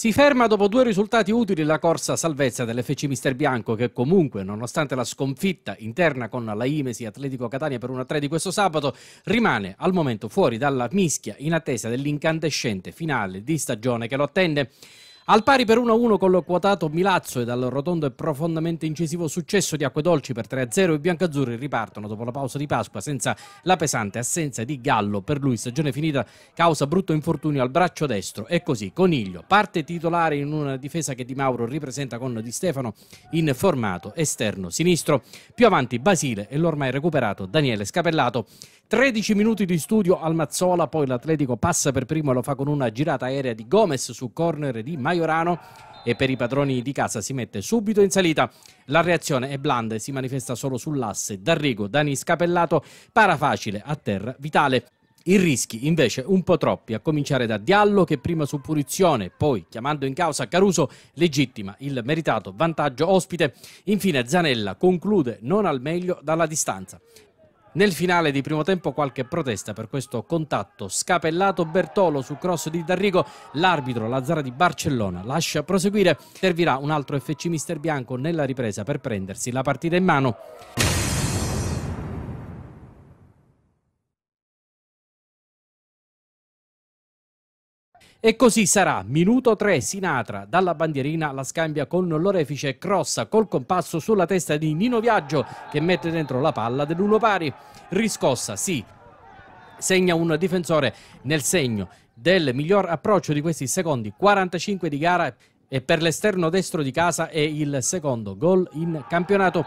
Si ferma dopo due risultati utili la corsa salvezza dell'FC Mister Bianco che comunque, nonostante la sconfitta interna con la Imesi Atletico Catania per 1-3 di questo sabato, rimane al momento fuori dalla mischia in attesa dell'incandescente finale di stagione che lo attende. Al pari per 1-1 con lo quotato Milazzo e dal rotondo e profondamente incisivo successo di Acquedolci per 3-0 i biancazzurri ripartono dopo la pausa di Pasqua senza la pesante assenza di Gallo. Per lui stagione finita causa brutto infortunio al braccio destro e così Coniglio parte titolare in una difesa che Di Mauro ripresenta con Di Stefano in formato esterno sinistro. Più avanti Basile e l'ormai recuperato Daniele Scapellato. 13 minuti di studio al Mazzola, poi l'Atletico passa per primo e lo fa con una girata aerea di Gomez su corner di Majorano e per i padroni di casa si mette subito in salita. La reazione è blanda e si manifesta solo sull'asse. D'Arrigo, Dani Scapellato, para facile, a terra Vitale. I rischi invece un po' troppi, a cominciare da Diallo che prima su punizione, poi chiamando in causa Caruso legittima il meritato vantaggio ospite. Infine Zanella conclude non al meglio dalla distanza. Nel finale di primo tempo qualche protesta per questo contatto. Scapellato Bertolo su cross di D'Arrigo, l'arbitro Lazzara di Barcellona lascia proseguire. Servirà un altro FC Mister Bianco nella ripresa per prendersi la partita in mano. E così sarà. Minuto 3, Sinatra dalla bandierina la scambia con l'orefice crossa col compasso sulla testa di Nino Viaggio che mette dentro la palla dell'uno pari. Riscossa, sì, segna un difensore nel segno del miglior approccio di questi secondi 45 di gara e per l'esterno destro di casa è il secondo gol in campionato.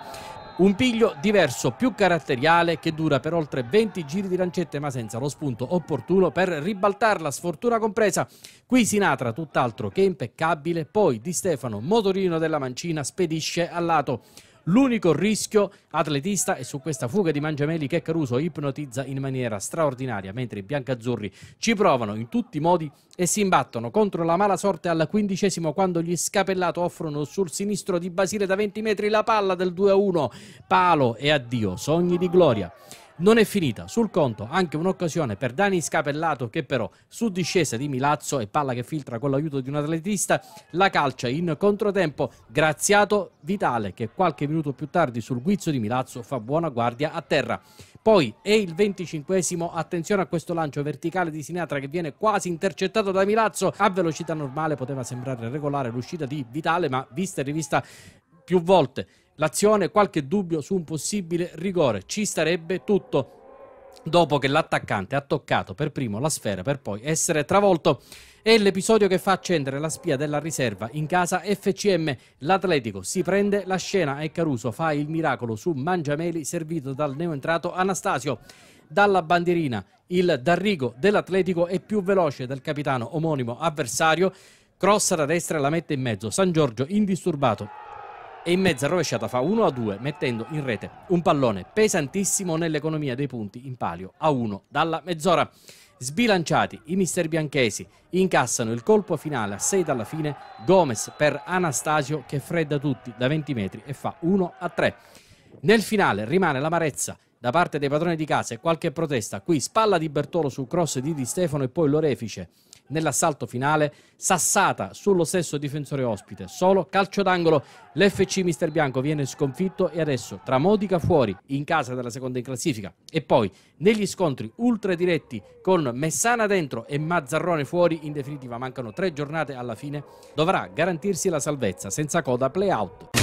Un piglio diverso, più caratteriale, che dura per oltre 20 giri di lancette, ma senza lo spunto opportuno per ribaltarla, sfortuna compresa. Qui Sinatra, tutt'altro che impeccabile, poi Di Stefano, motorino della mancina, spedisce al lato. L'unico rischio atletista e su questa fuga di Mangiameli che Caruso ipnotizza in maniera straordinaria, mentre i biancazzurri ci provano in tutti i modi e si imbattono contro la mala sorte al quindicesimo quando gli scapellato offrono sul sinistro di Basile da 20 metri la palla del 2-1. Palo e addio, sogni di gloria. Non è finita, sul conto anche un'occasione per Dani Scapellato che però su discesa di Milazzo e palla che filtra con l'aiuto di un atletista la calcia in controtempo Graziato Vitale che qualche minuto più tardi sul guizzo di Milazzo fa buona guardia a terra. Poi è il 25esimo, attenzione a questo lancio verticale di Sinatra che viene quasi intercettato da Milazzo, a velocità normale poteva sembrare regolare l'uscita di Vitale ma vista e rivista più volte l'azione qualche dubbio su un possibile rigore. Ci starebbe tutto dopo che l'attaccante ha toccato per primo la sfera per poi essere travolto. È l'episodio che fa accendere la spia della riserva in casa FCM. L'Atletico si prende la scena e Caruso fa il miracolo su Mangiameli servito dal neoentrato Anastasio. Dalla bandierina il Darrigo dell'Atletico è più veloce del capitano omonimo avversario. Crossa da destra e la mette in mezzo. San Giorgio indisturbato e in mezzo a rovesciata fa 1 a 2 mettendo in rete un pallone pesantissimo nell'economia dei punti in palio a 1 dalla mezz'ora. Sbilanciati i mister bianchesi incassano il colpo finale a 6 dalla fine, Gomez per Anastasio che fredda tutti da 20 metri e fa 1 a 3. Nel finale rimane l'amarezza da parte dei padroni di casa e qualche protesta, qui spalla di Bertolo sul cross di Di Stefano e poi l'orefice nell'assalto finale, sassata sullo stesso difensore ospite, solo calcio d'angolo, l'FC Mister Bianco viene sconfitto e adesso tra Modica fuori in casa della seconda in classifica e poi negli scontri ultra diretti con Messana dentro e Mazzarrone fuori, in definitiva mancano tre giornate alla fine, dovrà garantirsi la salvezza senza coda play out.